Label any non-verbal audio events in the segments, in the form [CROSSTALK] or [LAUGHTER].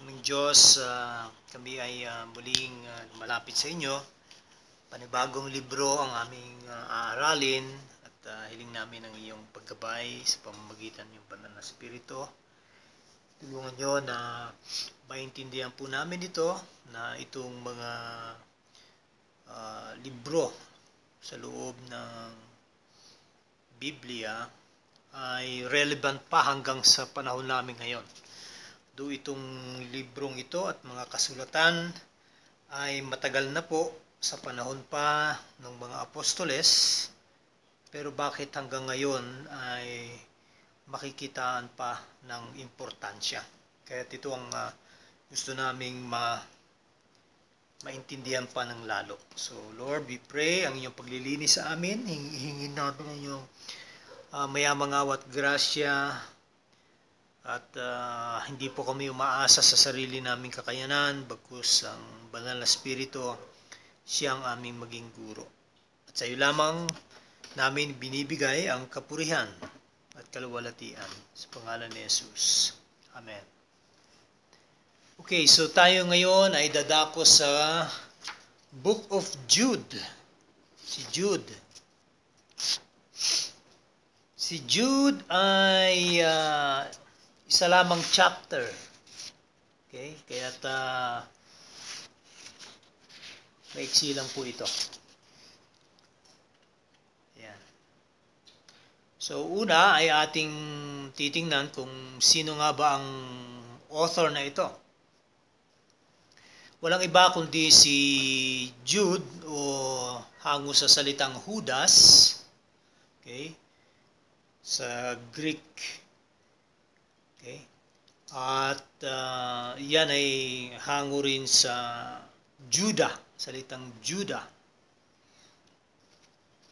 Aming Diyos, uh, kami ay uh, muling uh, malapit sa inyo. Panibagong libro ang aming uh, aaralin at uh, hiling namin ang iyong paggabay sa pamamagitan ng banal na spirito. Tulungan nyo na maintindihan po namin ito na itong mga uh, libro sa loob ng Biblia ay relevant pa hanggang sa panahon namin ngayon do itong librong ito at mga kasulatan ay matagal na po sa panahon pa ng mga apostoles pero bakit hanggang ngayon ay makikitaan pa ng importansya. Kaya ito ang uh, gusto naming ma maintindihan pa ng lalo. So Lord, we pray ang inyong paglilinis sa amin. Hingin namin ang inyong uh, mayamang awat grasya at uh, hindi po kami umaasa sa sarili naming kakayanan, bagkus ang banal na spirito, siya ang aming maging guro. At sa iyo lamang namin binibigay ang kapurihan at kaluwalatian sa pangalan ni Jesus. Amen. Okay, so tayo ngayon ay dadako sa Book of Jude. Si Jude. Si Jude ay uh, isa lamang chapter. Okay? Kaya uh, maiksi lang po ito. Ayan. So, una ay ating titingnan kung sino nga ba ang author na ito. Walang iba kundi si Jude o hango sa salitang Judas. Okay? Sa Greek at uh, yan ay hango rin sa Juda, salitang Juda.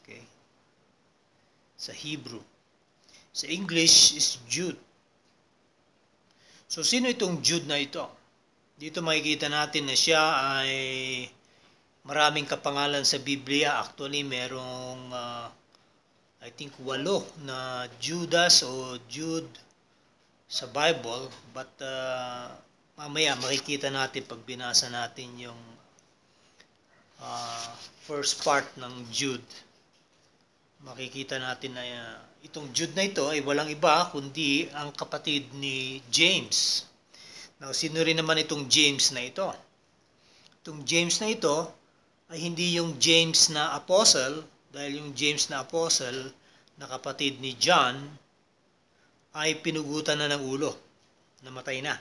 Okay. Sa Hebrew. Sa English is Jude. So sino itong Jude na ito? Dito makikita natin na siya ay maraming kapangalan sa Biblia. Actually, merong uh, I think walo na Judas o Jude sa Bible but uh, mamaya makikita natin pag binasa natin yung uh, first part ng Jude makikita natin na uh, itong Jude na ito ay walang iba kundi ang kapatid ni James now sino rin naman itong James na ito itong James na ito ay hindi yung James na apostle dahil yung James na apostle na kapatid ni John ay pinugutan na ng ulo. Namatay na.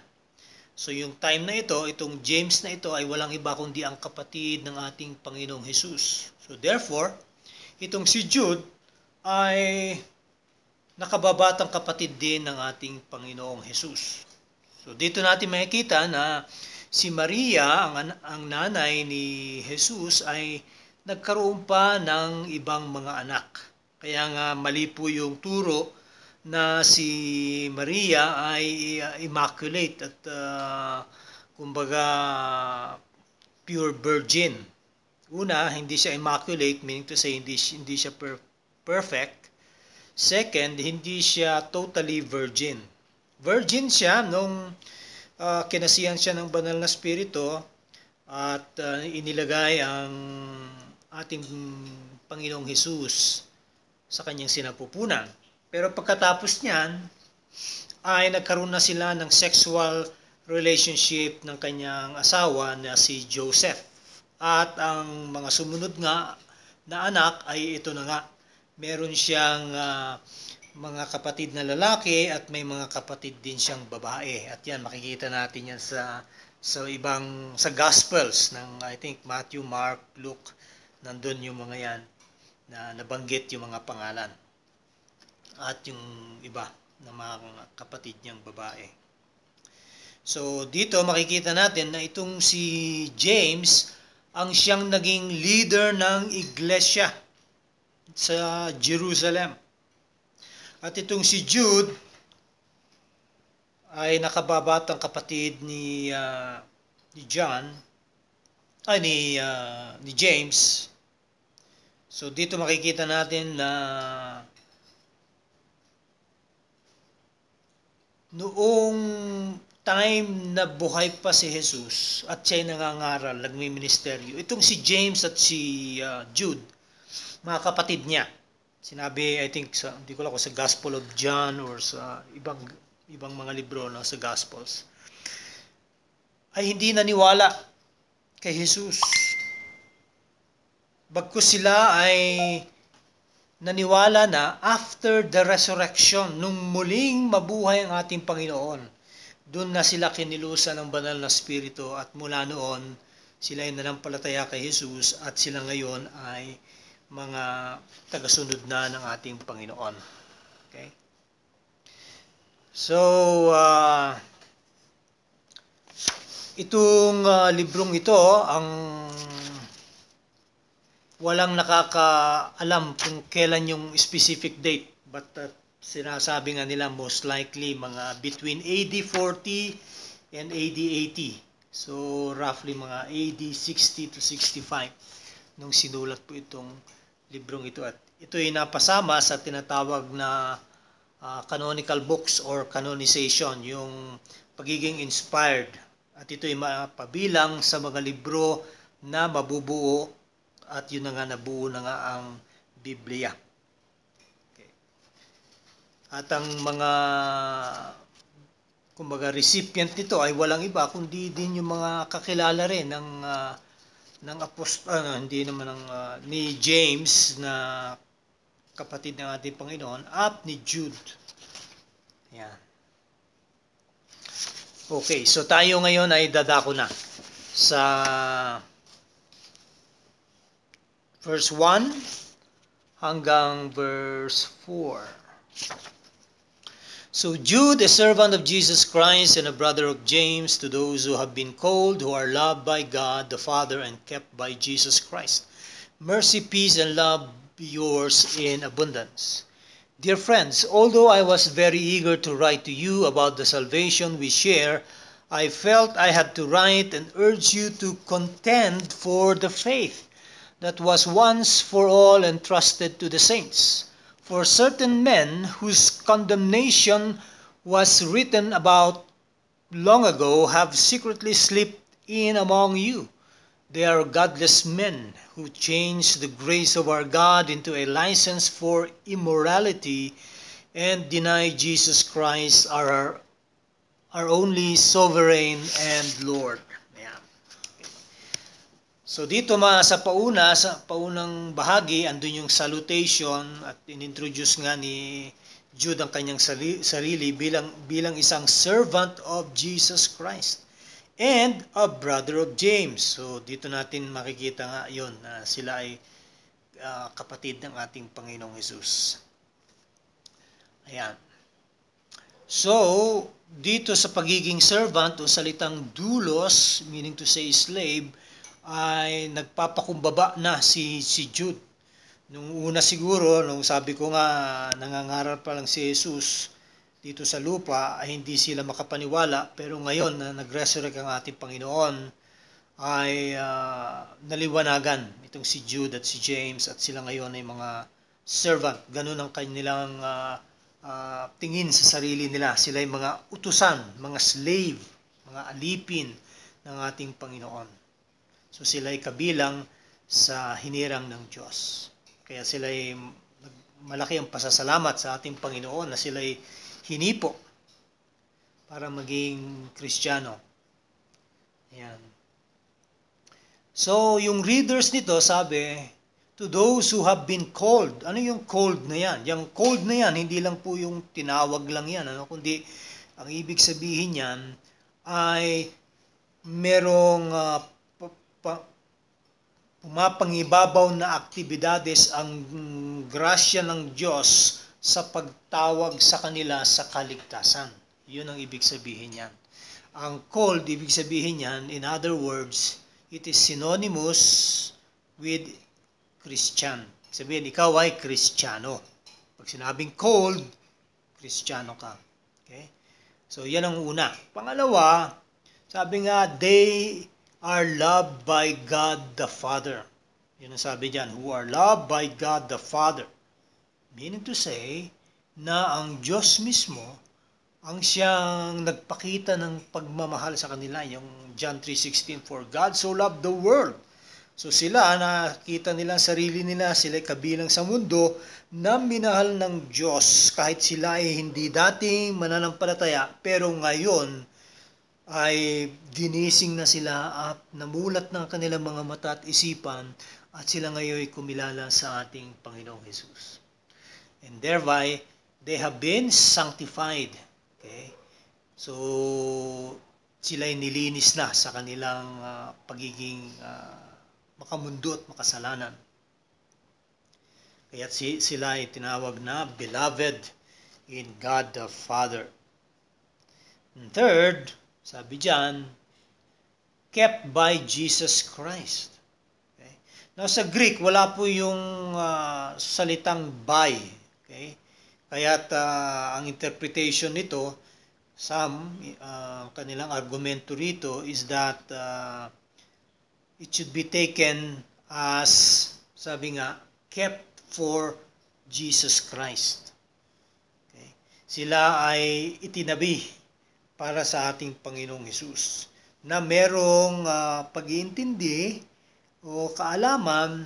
So yung time na ito, itong James na ito ay walang iba kundi ang kapatid ng ating Panginoong Jesus. So therefore, itong si Jude ay nakababatang kapatid din ng ating Panginoong Jesus. So dito natin makikita na si Maria, ang, ang nanay ni Jesus, ay nagkaroon pa ng ibang mga anak. Kaya nga mali po yung turo na si Maria ay uh, immaculate at uh, kumbaga pure virgin. Una, hindi siya immaculate, meaning to say hindi, hindi siya per- perfect. Second, hindi siya totally virgin. Virgin siya nung uh, kinasihan siya ng banal na spirito at uh, inilagay ang ating Panginoong Hesus sa kanyang sinapupunan. Pero pagkatapos niyan, ay nagkaroon na sila ng sexual relationship ng kanyang asawa na si Joseph. At ang mga sumunod nga na anak ay ito na nga. Meron siyang uh, mga kapatid na lalaki at may mga kapatid din siyang babae. At yan, makikita natin yan sa sa ibang sa gospels ng I think Matthew, Mark, Luke, nandun yung mga yan na nabanggit yung mga pangalan at yung iba na mga kapatid niyang babae. So dito makikita natin na itong si James ang siyang naging leader ng iglesia sa Jerusalem. At itong si Jude ay nakababatang kapatid ni uh, ni John ay ni uh, ni James. So dito makikita natin na noong time na buhay pa si Jesus at siya'y nangangaral, nagmi-ministeryo, itong si James at si uh, Jude, mga kapatid niya, sinabi, I think, sa, hindi ko lang kung sa Gospel of John or sa ibang, ibang mga libro na sa Gospels, ay hindi naniwala kay Jesus. Bagkus sila ay naniwala na after the resurrection, nung muling mabuhay ang ating Panginoon, doon na sila kinilusa ng banal na spirito at mula noon, sila ay nanampalataya kay Jesus at sila ngayon ay mga tagasunod na ng ating Panginoon. Okay? So, uh, itong uh, librong ito, ang walang nakakaalam kung kailan yung specific date. But uh, sinasabi nga nila most likely mga between AD 40 and AD 80. So roughly mga AD 60 to 65 nung sinulat po itong librong ito. At ito ay napasama sa tinatawag na uh, canonical books or canonization, yung pagiging inspired. At ito ay mapabilang sa mga libro na mabubuo at yun na nga, nabuo na nga ang Biblia. Okay. At ang mga kumbaga recipient nito ay walang iba kundi din yung mga kakilala rin ng uh, ng apostol uh, ah, hindi naman ng uh, ni James na kapatid ng ating Panginoon at ni Jude. Yan. Okay, so tayo ngayon ay dadako na sa verse 1 hanggang verse 4. So Jude, a servant of Jesus Christ and a brother of James, to those who have been called, who are loved by God the Father and kept by Jesus Christ, mercy, peace, and love be yours in abundance. Dear friends, although I was very eager to write to you about the salvation we share, I felt I had to write and urge you to contend for the faith that was once for all entrusted to the saints, for certain men whose condemnation was written about long ago have secretly slipped in among you. They are godless men who change the grace of our God into a license for immorality and deny Jesus Christ, our, our only sovereign and Lord. So dito mga sa pauna, sa paunang bahagi, andun yung salutation at inintroduce nga ni Jude ang kanyang sarili bilang, bilang isang servant of Jesus Christ and a brother of James. So dito natin makikita nga yon na sila ay uh, kapatid ng ating Panginoong Yesus. Ayan. So, dito sa pagiging servant o salitang dulos, meaning to say slave, ay nagpapakumbaba na si, si Jude. Nung una siguro, nung sabi ko nga, nangangaral pa lang si Jesus dito sa lupa, ay hindi sila makapaniwala. Pero ngayon na nag-resurrect ang ating Panginoon, ay uh, naliwanagan itong si Jude at si James at sila ngayon ay mga servant. Ganun ang kanilang uh, uh, tingin sa sarili nila. Sila ay mga utusan, mga slave, mga alipin ng ating Panginoon. So ay kabilang sa hinirang ng Diyos. Kaya sila ay malaki ang pasasalamat sa ating Panginoon na sila ay hinipo para maging Kristiyano. Ayan. So, yung readers nito sabi, to those who have been called. Ano yung called na yan? Yung called na yan, hindi lang po yung tinawag lang yan, ano? kundi ang ibig sabihin yan ay merong uh, pumapangibabaw na aktibidades ang grasya ng Diyos sa pagtawag sa kanila sa kaligtasan. Yun ang ibig sabihin niyan. Ang called, ibig sabihin niyan, in other words, it is synonymous with Christian. Sabihin, ikaw ay Kristiyano. Pag sinabing called, Kristiyano ka. Okay? So, yan ang una. Pangalawa, sabi nga, they are loved by God the Father. Yun ang sabi dyan, who are loved by God the Father. Meaning to say, na ang Diyos mismo ang siyang nagpakita ng pagmamahal sa kanila, yung John 3.16, For God so loved the world. So sila, nakita nila sarili nila, sila kabilang sa mundo, na minahal ng Diyos kahit sila ay hindi dating mananampalataya, pero ngayon, ay ginising na sila at namulat ng kanilang mga mata at isipan at sila ngayon ay kumilala sa ating Panginoong Jesus. And thereby, they have been sanctified. Okay? So, sila ay nilinis na sa kanilang uh, pagiging uh, makamundo at makasalanan. Kaya si, sila ay tinawag na beloved in God the Father. And third, sabi dyan, kept by Jesus Christ. Okay? Now sa Greek, wala po yung uh, salitang by. Okay? Kaya uh, ah, ang interpretation nito, some, uh, kanilang argumento rito is that uh, it should be taken as, sabi nga, kept for Jesus Christ. Okay? Sila ay itinabi para sa ating Panginoong Hesus na merong uh, pag-iintindi o kaalaman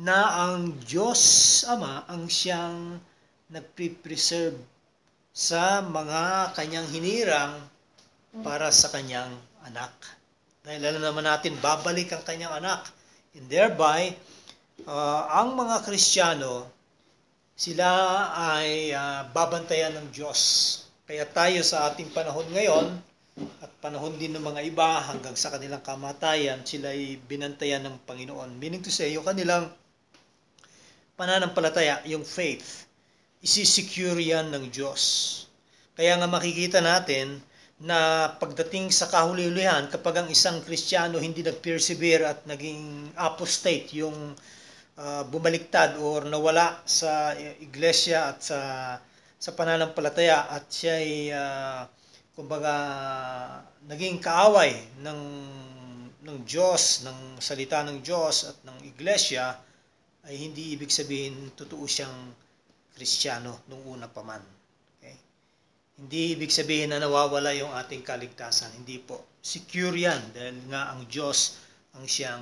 na ang Diyos Ama ang siyang nagpipreserve sa mga kanyang hinirang para sa kanyang anak. Dahil alam naman natin, babalik ang kanyang anak. And thereby, uh, ang mga Kristiyano, sila ay uh, babantayan ng Diyos kaya tayo sa ating panahon ngayon, at panahon din ng mga iba hanggang sa kanilang kamatayan, sila ay binantayan ng Panginoon. Meaning to say, yung kanilang pananampalataya, yung faith, isisecure yan ng Diyos. Kaya nga makikita natin na pagdating sa kahuli-hulihan, kapag ang isang Kristiyano hindi nag-persevere at naging apostate, yung uh, bumaliktad or nawala sa iglesia at sa sa pananampalataya at siya ay uh, kumbaga naging kaaway ng ng Diyos, ng salita ng Diyos at ng iglesia ay hindi ibig sabihin totoo siyang Kristiyano nung una pa man. Okay? Hindi ibig sabihin na nawawala yung ating kaligtasan. Hindi po. Secure yan dahil nga ang Diyos ang siyang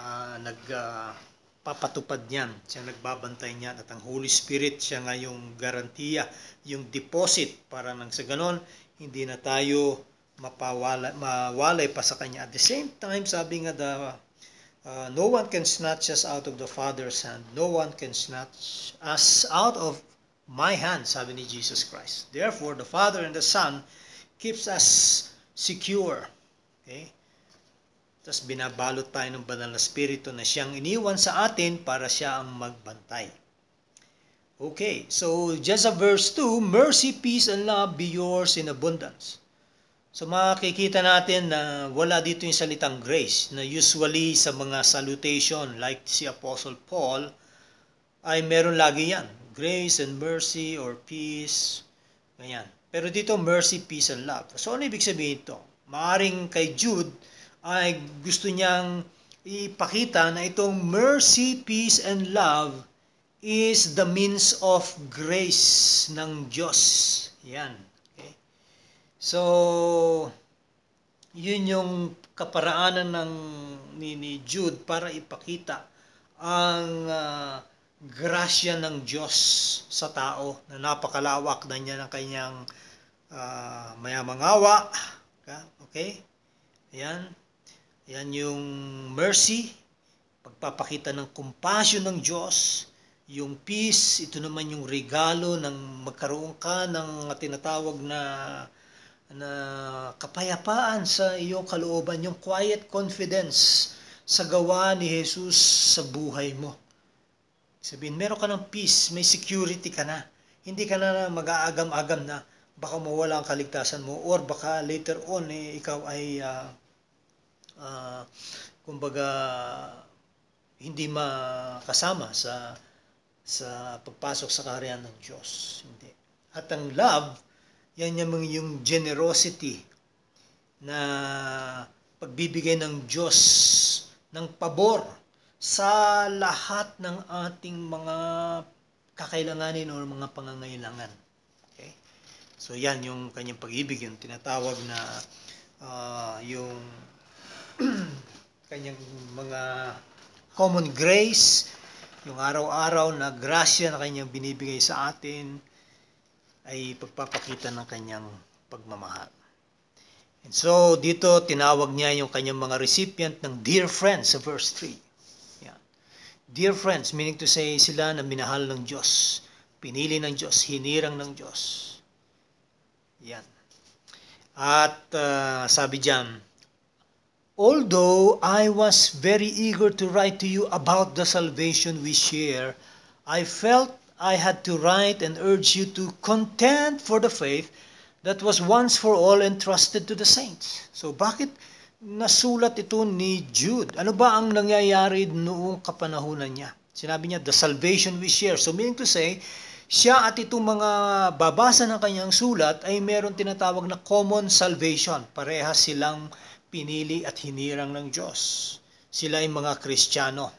uh, nag uh, papatupad niyan, siya nagbabantay niyan at ang Holy Spirit siya nga yung garantiya, yung deposit para nang sa ganon hindi na tayo mapawala, mawalay pa sa kanya. At the same time, sabi nga the, uh, no one can snatch us out of the Father's hand. No one can snatch us out of my hand, sabi ni Jesus Christ. Therefore, the Father and the Son keeps us secure. Okay? Tapos binabalot tayo ng banal na spirito na siyang iniwan sa atin para siya ang magbantay. Okay, so just a verse 2, mercy, peace, and love be yours in abundance. So makikita natin na wala dito yung salitang grace na usually sa mga salutation like si Apostle Paul ay meron lagi yan. Grace and mercy or peace, ganyan. Pero dito mercy, peace, and love. So ano ibig sabihin ito? Maaring kay Jude, ay gusto niyang ipakita na itong mercy, peace, and love is the means of grace ng Diyos. Yan. Okay? So, yun yung kaparaanan ng ni, ni Jude para ipakita ang uh, grasya ng Diyos sa tao na napakalawak na niya ng kanyang uh, ah, mayamang awa. Okay? Ayan. Yan yung mercy, pagpapakita ng compassion ng Diyos, yung peace, ito naman yung regalo ng magkaroon ka ng tinatawag na na kapayapaan sa iyong kalooban, yung quiet confidence sa gawa ni Jesus sa buhay mo. Sabihin, meron ka ng peace, may security ka na. Hindi ka na mag-aagam-agam na baka mawala ang kaligtasan mo or baka later on eh, ikaw ay uh, uh, kumbaga hindi makasama sa sa pagpasok sa kaharian ng Diyos. Hindi. At ang love, yan yung, yung generosity na pagbibigay ng Diyos ng pabor sa lahat ng ating mga kakailanganin o mga pangangailangan. Okay? So yan yung kanyang pag-ibig, yung tinatawag na uh, yung [CLEARS THROAT] kanyang mga common grace, yung araw-araw na grasya na kanyang binibigay sa atin ay pagpapakita ng kanyang pagmamahal. And so, dito tinawag niya yung kanyang mga recipient ng dear friends sa verse 3. Yan. Dear friends, meaning to say sila na minahal ng Diyos, pinili ng Diyos, hinirang ng Diyos. Yan. At uh, sabi diyan, Although I was very eager to write to you about the salvation we share, I felt I had to write and urge you to contend for the faith that was once for all entrusted to the saints. So bakit nasulat ito ni Jude? Ano ba ang nangyayari noong kapanahunan niya? Sinabi niya, the salvation we share. So meaning to say, siya at itong mga babasa ng kanyang sulat ay meron tinatawag na common salvation. Pareha silang salvation pinili at hinirang ng Diyos. Sila ay mga Kristiyano.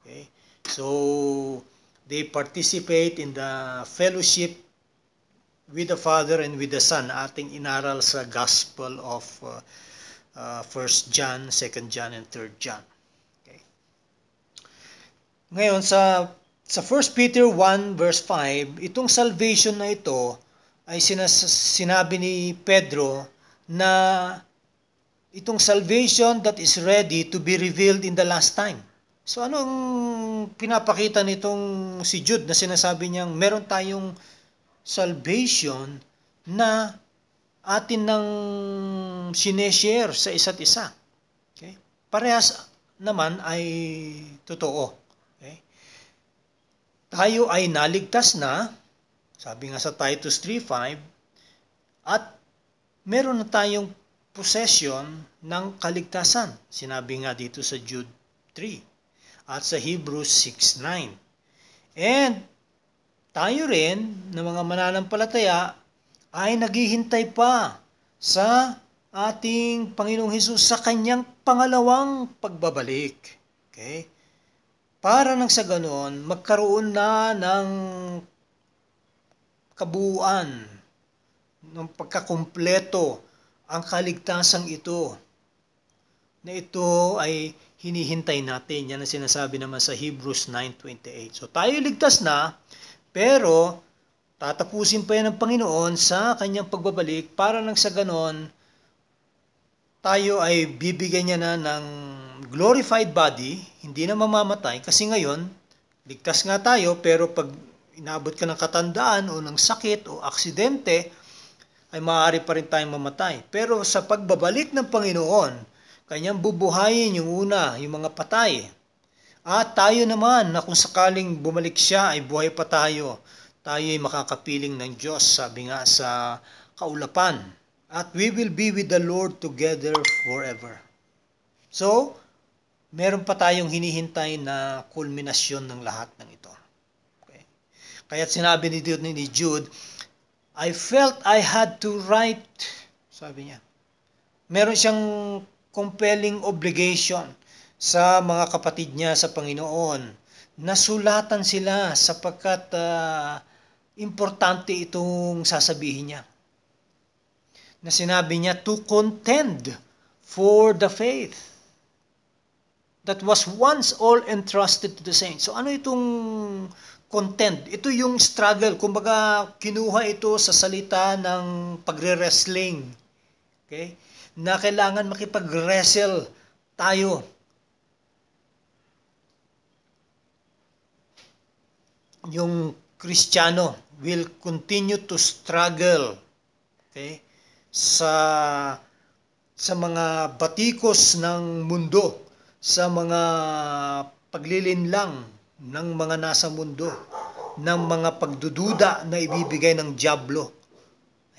Okay? So, they participate in the fellowship with the Father and with the Son. Ating inaral sa Gospel of uh, uh, John, Second John, and Third John. Okay. Ngayon, sa, sa 1 Peter 1 verse 5, itong salvation na ito ay sinas, sinabi ni Pedro na itong salvation that is ready to be revealed in the last time. So anong pinapakita nitong si Jude na sinasabi niyang meron tayong salvation na atin nang sineshare sa isa't isa. Okay? Parehas naman ay totoo. Okay? Tayo ay naligtas na, sabi nga sa Titus 3.5, at meron na tayong possession ng kaligtasan. Sinabi nga dito sa Jude 3 at sa Hebrews 6.9. And tayo rin na mga mananampalataya ay naghihintay pa sa ating Panginoong Hesus sa kanyang pangalawang pagbabalik. Okay? Para nang sa ganoon, magkaroon na ng kabuuan, ng pagkakumpleto ang kaligtasang ito na ito ay hinihintay natin. Yan ang sinasabi naman sa Hebrews 9.28. So tayo ligtas na, pero tatapusin pa yan ng Panginoon sa kanyang pagbabalik para nang sa ganon tayo ay bibigyan niya na ng glorified body, hindi na mamamatay kasi ngayon, ligtas nga tayo pero pag inabot ka ng katandaan o ng sakit o aksidente, ay maaari pa rin tayong mamatay. Pero sa pagbabalik ng Panginoon, kanyang bubuhayin yung una, yung mga patay. At tayo naman na kung sakaling bumalik siya ay buhay pa tayo, tayo ay makakapiling ng Diyos, sabi nga sa kaulapan. At we will be with the Lord together forever. So, meron pa tayong hinihintay na kulminasyon ng lahat ng ito. Okay? Kaya sinabi ni Jude, ni Jude I felt I had to write, sabi niya. Meron siyang compelling obligation sa mga kapatid niya sa Panginoon. Nasulatan sila sapagkat uh, importante itong sasabihin niya. Na sinabi niya to contend for the faith that was once all entrusted to the saints. So ano itong content. Ito yung struggle. Kumbaga, kinuha ito sa salita ng pagre-wrestling. Okay? Na kailangan makipag-wrestle tayo. Yung Kristiyano will continue to struggle. Okay? Sa sa mga batikos ng mundo, sa mga paglilinlang ng mga nasa mundo, ng mga pagdududa na ibibigay ng Diablo.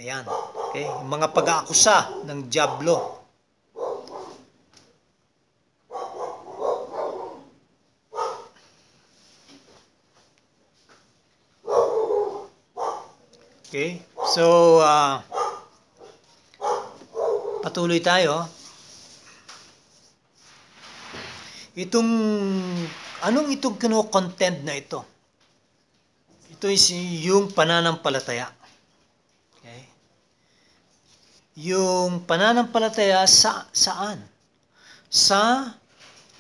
Ayan. Okay? Mga pag-aakusa ng Diablo. Okay? So, uh, patuloy tayo. Itong Anong itong kino na ito? Ito is yung pananampalataya. Okay? Yung pananampalataya sa saan? Sa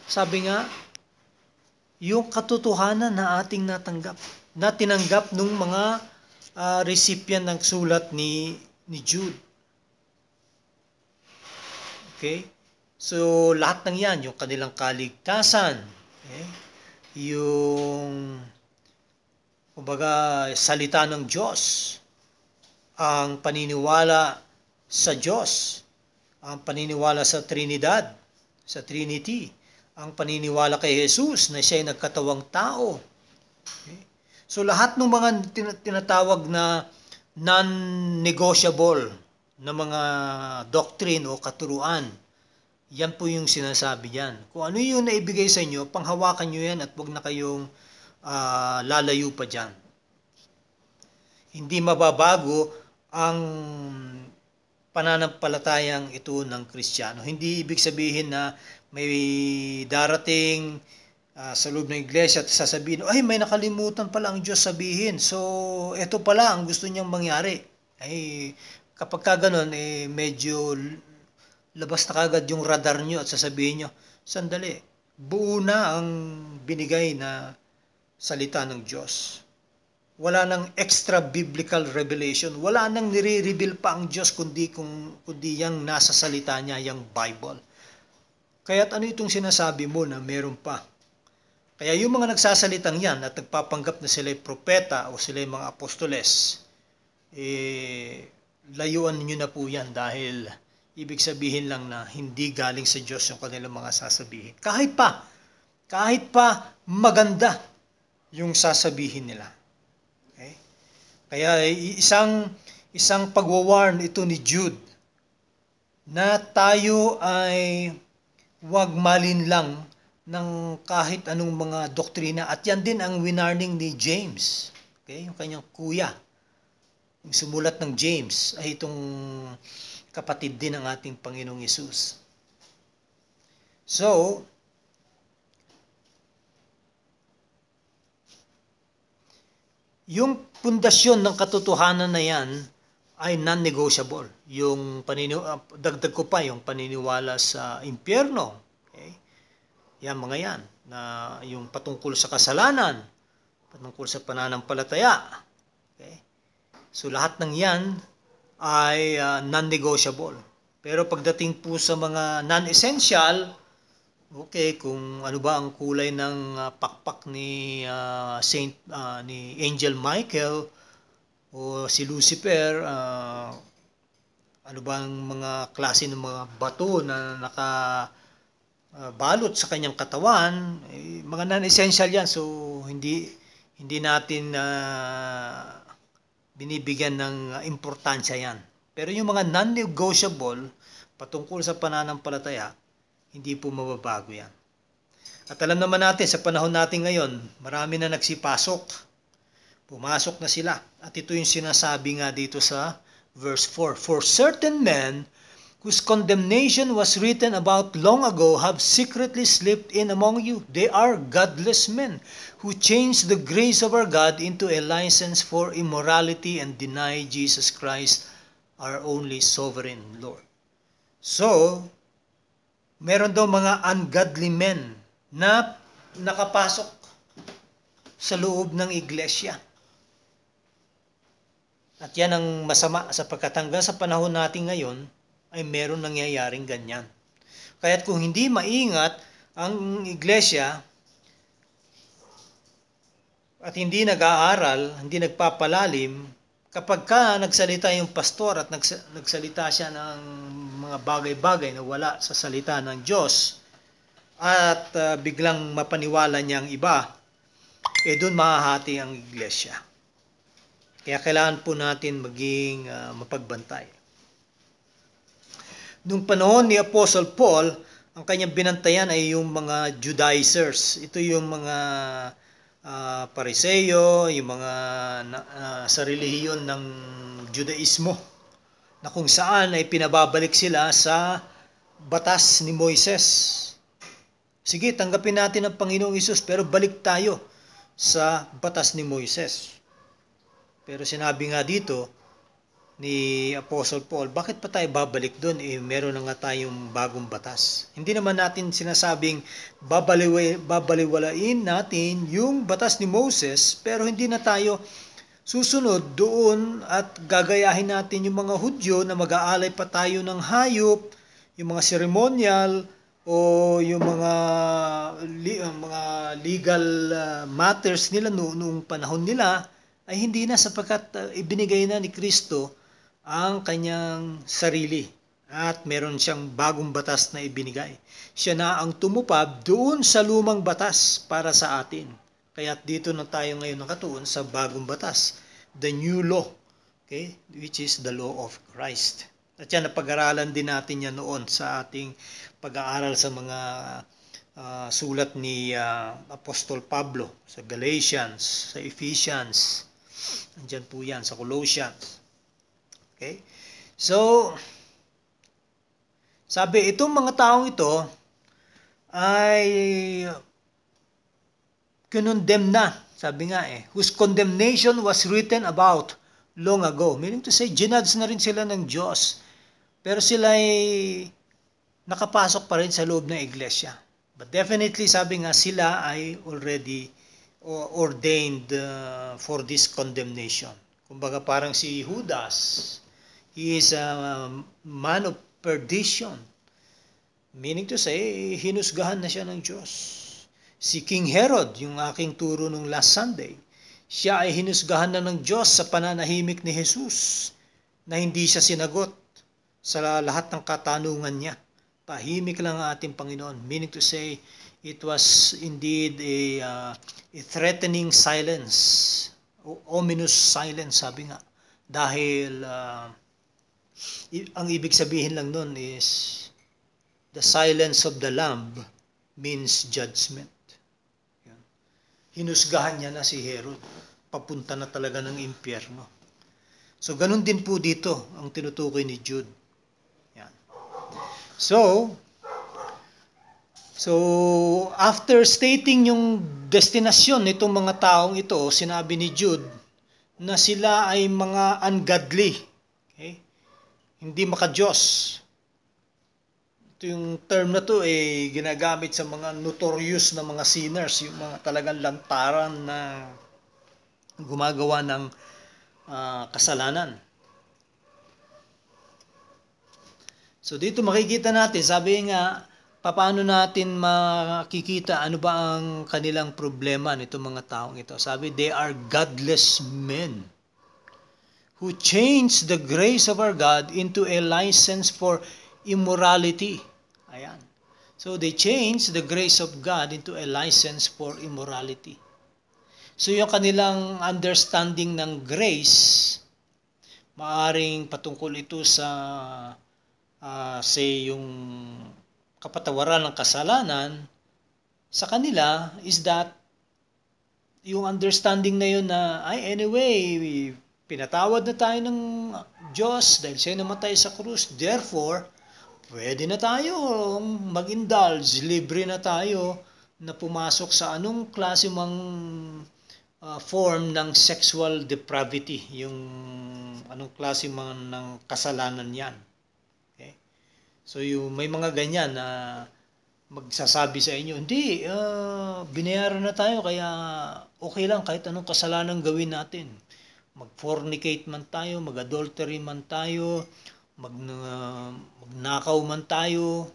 sabi nga yung katotohanan na ating natanggap, na tinanggap ng mga uh, ah, recipient ng sulat ni ni Jude. Okay? So lahat ng 'yan, yung kanilang kaligtasan, okay? yung kumbaga salita ng Diyos, ang paniniwala sa Diyos, ang paniniwala sa Trinidad, sa Trinity, ang paniniwala kay Jesus na siya ay nagkatawang tao. Okay? So lahat ng mga tinatawag na non-negotiable na mga doctrine o katuruan yan po yung sinasabi yan. Kung ano yung naibigay sa inyo, panghawakan nyo yan at huwag na kayong uh, lalayo pa dyan. Hindi mababago ang pananampalatayang ito ng Kristiyano. Hindi ibig sabihin na may darating uh, sa loob ng iglesia at sasabihin, ay may nakalimutan pala ang Diyos sabihin. So, ito pala ang gusto niyang mangyari. Ay, kapag ka ganun, eh, medyo labas na kagad yung radar nyo at sasabihin nyo, sandali, buo na ang binigay na salita ng Diyos. Wala nang extra biblical revelation. Wala nang nire-reveal pa ang Diyos kundi, kung, kundi yung nasa salita niya, yung Bible. Kaya't ano itong sinasabi mo na meron pa? Kaya yung mga nagsasalitang yan at nagpapanggap na sila'y propeta o sila'y mga apostoles, eh, layuan nyo na po yan dahil ibig sabihin lang na hindi galing sa Diyos yung kanilang mga sasabihin. Kahit pa, kahit pa maganda yung sasabihin nila. Okay? Kaya isang isang pagwawarn ito ni Jude na tayo ay wag malinlang ng kahit anong mga doktrina at yan din ang winarning ni James. Okay? Yung kanyang kuya. Yung sumulat ng James ay itong kapatid din ng ating Panginoong Isus. So, yung pundasyon ng katotohanan na yan ay non-negotiable. Yung panini- ah, dagdag ko pa yung paniniwala sa impyerno. Okay? Yan mga yan. Na yung patungkol sa kasalanan, patungkol sa pananampalataya. Okay? So lahat ng yan ay uh, non-negotiable. Pero pagdating po sa mga non-essential, okay, kung ano ba ang kulay ng uh, pakpak ni uh, Saint uh, ni Angel Michael o si Lucifer, uh, ano ba ang mga klase ng mga bato na naka balot sa kanyang katawan, eh, mga non-essential 'yan. So hindi hindi natin uh, binibigyan ng ah, importansya yan. Pero yung mga non-negotiable patungkol sa pananampalataya, hindi po mababago yan. At alam naman natin sa panahon natin ngayon, marami na nagsipasok. Pumasok na sila. At ito yung sinasabi nga dito sa verse 4. For certain men whose condemnation was written about long ago have secretly slipped in among you. They are godless men who change the grace of our God into a license for immorality and deny Jesus Christ, our only sovereign Lord. So, meron daw mga ungodly men na nakapasok sa loob ng iglesia. At yan ang masama sapagkat hanggang sa panahon natin ngayon, ay meron nangyayaring ganyan. Kaya't kung hindi maingat ang iglesia at hindi nag-aaral, hindi nagpapalalim, kapag ka nagsalita yung pastor at nagsalita siya ng mga bagay-bagay na wala sa salita ng Diyos at uh, biglang mapaniwala niya ang iba, eh doon mahahati ang iglesia. Kaya kailangan po natin maging uh, mapagbantay. Noong panahon ni Apostle Paul, ang kanyang binantayan ay yung mga Judaizers. Ito yung mga uh, pariseyo, yung mga na, uh, sa relihiyon ng Judaismo na kung saan ay pinababalik sila sa batas ni Moises. Sige, tanggapin natin ang Panginoong Isus pero balik tayo sa batas ni Moises. Pero sinabi nga dito, ni Apostle Paul, bakit pa tayo babalik doon? Eh, meron na nga tayong bagong batas. Hindi naman natin sinasabing babaliw- babaliwalain natin yung batas ni Moses, pero hindi na tayo susunod doon at gagayahin natin yung mga Hudyo na mag-aalay pa tayo ng hayop, yung mga ceremonial, o yung mga uh, mga legal uh, matters nila noong panahon nila ay hindi na sapagkat uh, ibinigay na ni Kristo ang kanyang sarili at meron siyang bagong batas na ibinigay. Siya na ang tumupad doon sa lumang batas para sa atin. Kaya dito na tayo ngayon nakatuon sa bagong batas, the new law, okay? which is the law of Christ. At yan, napag-aralan din natin yan noon sa ating pag-aaral sa mga uh, sulat ni uh, Apostol Pablo sa Galatians, sa Ephesians, andyan po yan, sa Colossians. Okay? So, sabi, itong mga taong ito ay kinondemn na. Sabi nga eh, whose condemnation was written about long ago. Meaning to say, ginads na rin sila ng Diyos. Pero sila ay nakapasok pa rin sa loob ng iglesia. But definitely, sabi nga, sila ay already uh, ordained uh, for this condemnation. Kumbaga parang si Judas, He is a man of perdition. Meaning to say, hinusgahan na siya ng Diyos. Si King Herod, yung aking turo nung last Sunday, siya ay hinusgahan na ng Diyos sa pananahimik ni Jesus na hindi siya sinagot sa lahat ng katanungan niya. Tahimik lang ang ating Panginoon. Meaning to say, it was indeed a, uh, a threatening silence, ominous silence sabi nga. Dahil uh, ang ibig sabihin lang nun is the silence of the lamb means judgment. Yan. Hinusgahan niya na si Herod. Papunta na talaga ng impyerno. So, ganun din po dito ang tinutukoy ni Jude. Yan. So, so after stating yung destinasyon nitong mga taong ito, sinabi ni Jude na sila ay mga ungodly hindi makadiyos. Ito yung term na to eh ginagamit sa mga notorious na mga sinners, yung mga talagang lantaran na gumagawa ng uh, kasalanan. So dito makikita natin, sabi nga, paano natin makikita ano ba ang kanilang problema nitong mga taong ito? Sabi, they are godless men who changed the grace of our God into a license for immorality. Ayan. So they changed the grace of God into a license for immorality. So yung kanilang understanding ng grace, maaring patungkol ito sa uh, say yung kapatawaran ng kasalanan sa kanila is that yung understanding na yun na ay anyway Pinatawad na tayo ng Diyos dahil siya namatay sa krus. Therefore, pwede na tayo mag-indulge, libre na tayo na pumasok sa anong klase mang uh, form ng sexual depravity, yung anong klase mang ng kasalanan yan. Okay? So yung, may mga ganyan na magsasabi sa inyo, hindi, uh, binayaran na tayo kaya okay lang kahit anong kasalanan gawin natin mag-fornicate man tayo, mag-adultery man tayo, mag, uh, magnakaw man tayo.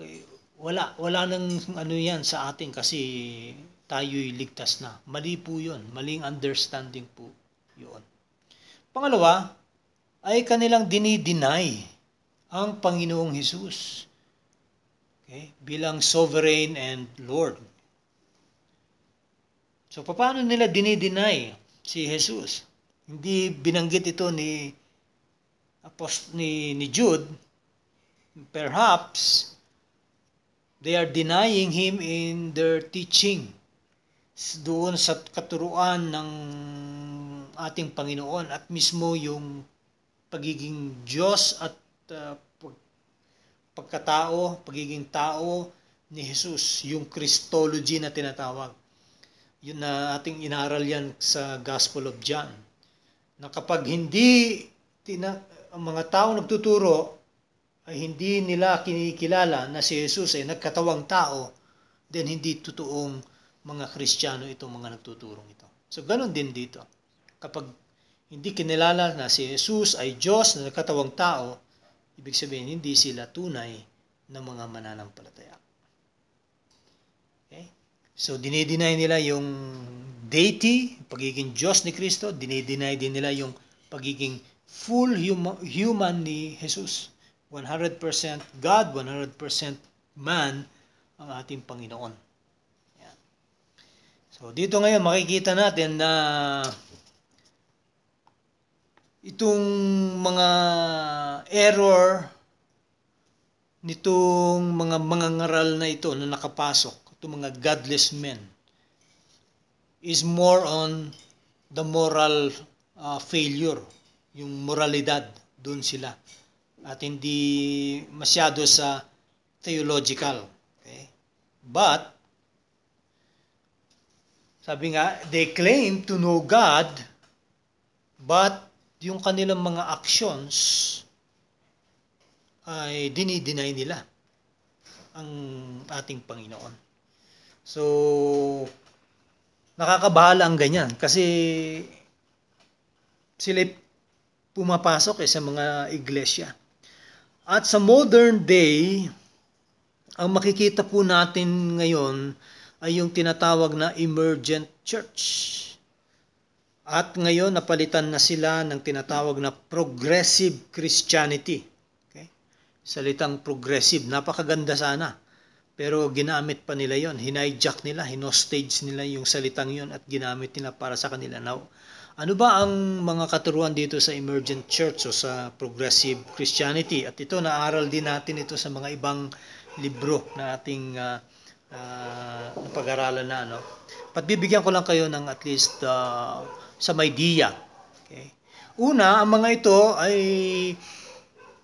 Eh, wala, wala nang ano yan sa atin kasi tayo'y ligtas na. Mali po yun. Maling understanding po yun. Pangalawa, ay kanilang dinideny ang Panginoong Hesus okay? bilang sovereign and Lord. So, paano nila dinideny si Jesus. Hindi binanggit ito ni apost ni, ni Jude. Perhaps they are denying him in their teaching doon sa katuruan ng ating Panginoon at mismo yung pagiging Diyos at uh, pagkatao, pagiging tao ni Jesus, yung Christology na tinatawag. Yun na ating inaral yan sa Gospel of John. Na kapag hindi tina, ang mga tao nagtuturo ay hindi nila kinikilala na si Jesus ay nagkatawang tao, then hindi totoong mga Kristiyano itong mga nagtuturong ito. So, ganun din dito. Kapag hindi kinilala na si Jesus ay Diyos na nagkatawang tao, ibig sabihin hindi sila tunay na mga mananampalataya. So, dinideny nila yung deity, pagiging Diyos ni Kristo, dinideny din nila yung pagiging full human, human ni Jesus. 100% God, 100% man ang ating Panginoon. Yan. So, dito ngayon makikita natin na itong mga error nitong mga mangangaral na ito na nakapasok to mga godless men is more on the moral uh, failure, yung moralidad doon sila at hindi masyado sa theological. Okay? But sabi nga, they claim to know God but yung kanilang mga actions ay dinideny nila ang ating Panginoon. So, nakakabahala ang ganyan kasi sila pumapasok eh sa mga iglesia. At sa modern day, ang makikita po natin ngayon ay yung tinatawag na emergent church. At ngayon napalitan na sila ng tinatawag na progressive Christianity. Okay? Salitang progressive, napakaganda sana. Pero ginamit pa nila yon, hinijack nila, hinostage nila yung salitang yon at ginamit nila para sa kanila. Now, ano ba ang mga katuruan dito sa emergent church o sa progressive Christianity? At ito, naaral din natin ito sa mga ibang libro na ating uh, ah, uh, ah, pag-aralan na. No? Pagbibigyan ko lang kayo ng at least uh, sa may diya. Okay? Una, ang mga ito ay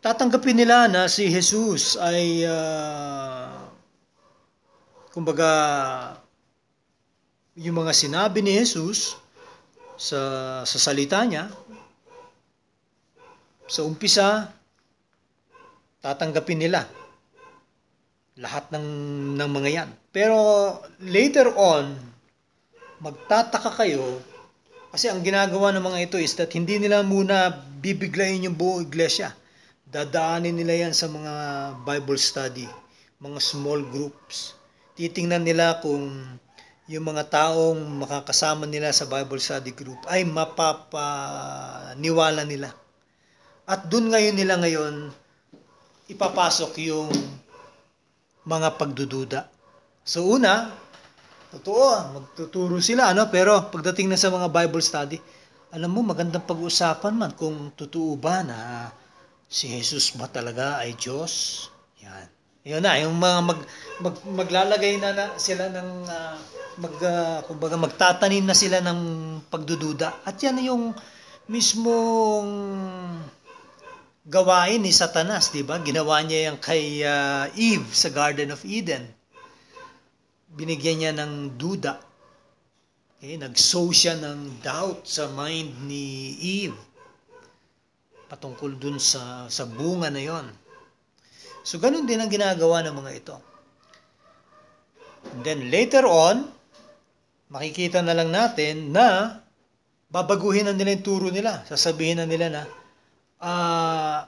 tatanggapin nila na si Jesus ay uh, kumbaga, yung mga sinabi ni Jesus sa, sa salita niya, sa umpisa, tatanggapin nila lahat ng, ng mga yan. Pero later on, magtataka kayo kasi ang ginagawa ng mga ito is that hindi nila muna bibiglayin yung buong iglesia. Dadaanin nila yan sa mga Bible study, mga small groups titingnan nila kung yung mga taong makakasama nila sa Bible Study Group ay mapapaniwala nila. At doon ngayon nila ngayon ipapasok yung mga pagdududa. So una, totoo, magtuturo sila ano, pero pagdating na sa mga Bible study, alam mo magandang pag-usapan man kung totoo ba na si Jesus ba talaga ay Diyos. Yan. Yun na, yung mga mag, mag, maglalagay na, na sila ng uh, mag uh, kumbaga magtatanim na sila ng pagdududa. At yan yung mismong gawain ni Satanas, 'di ba? Ginawa niya yung kay uh, Eve sa Garden of Eden. Binigyan niya ng duda. Okay, eh, nag-sow siya ng doubt sa mind ni Eve patungkol dun sa sa bunga na 'yon. So, ganun din ang ginagawa ng mga ito. And then, later on, makikita na lang natin na babaguhin na nila yung turo nila. Sasabihin na nila na, uh,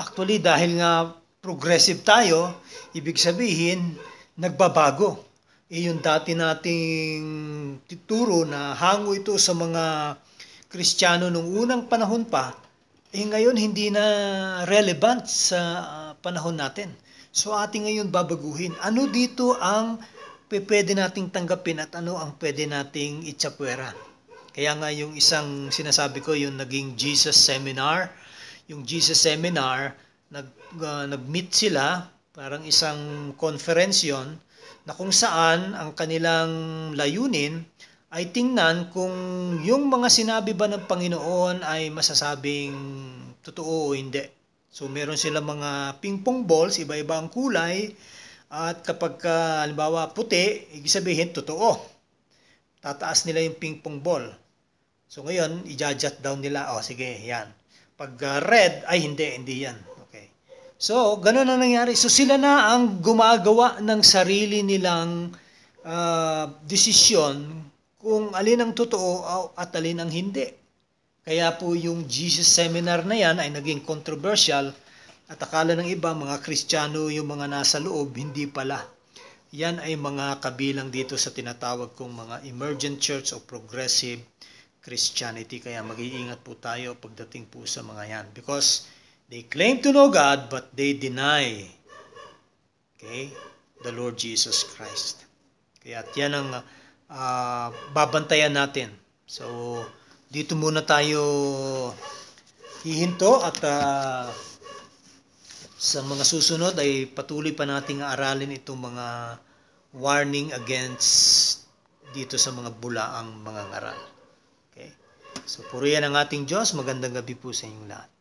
actually, dahil nga progressive tayo, ibig sabihin, nagbabago. E yung dati nating tituro na hango ito sa mga Kristiyano nung unang panahon pa, eh ngayon hindi na relevant sa uh, panahon natin. So ating ngayon babaguhin. Ano dito ang pwede nating tanggapin at ano ang pwede nating itsapwera. Kaya nga yung isang sinasabi ko, yung naging Jesus Seminar, yung Jesus Seminar, nag, uh, nag-meet sila, parang isang conference yon na kung saan ang kanilang layunin ay tingnan kung yung mga sinabi ba ng Panginoon ay masasabing totoo o hindi. So meron sila mga ping-pong balls, iba-iba ang kulay. At kapag ah, halimbawa puti, ibig sabihin totoo. Tataas nila yung ping-pong ball. So ngayon, i-jot down nila. O oh, sige, yan. Pag uh, red, ay hindi, hindi yan. Okay. So, ganun na nangyari. So sila na ang gumagawa ng sarili nilang uh, desisyon kung alin ang totoo at alin ang hindi. Kaya po yung Jesus seminar na yan ay naging controversial at akala ng iba mga Kristiyano yung mga nasa loob, hindi pala. Yan ay mga kabilang dito sa tinatawag kong mga emergent church o progressive Christianity. Kaya mag-iingat po tayo pagdating po sa mga yan. Because they claim to know God but they deny okay, the Lord Jesus Christ. Kaya at yan ang uh, babantayan natin. So, dito muna tayo hihinto at uh, sa mga susunod ay patuloy pa nating aaralin itong mga warning against dito sa mga bulaang mga ngaral. Okay? So puriyan ang ating Diyos, magandang gabi po sa inyong lahat.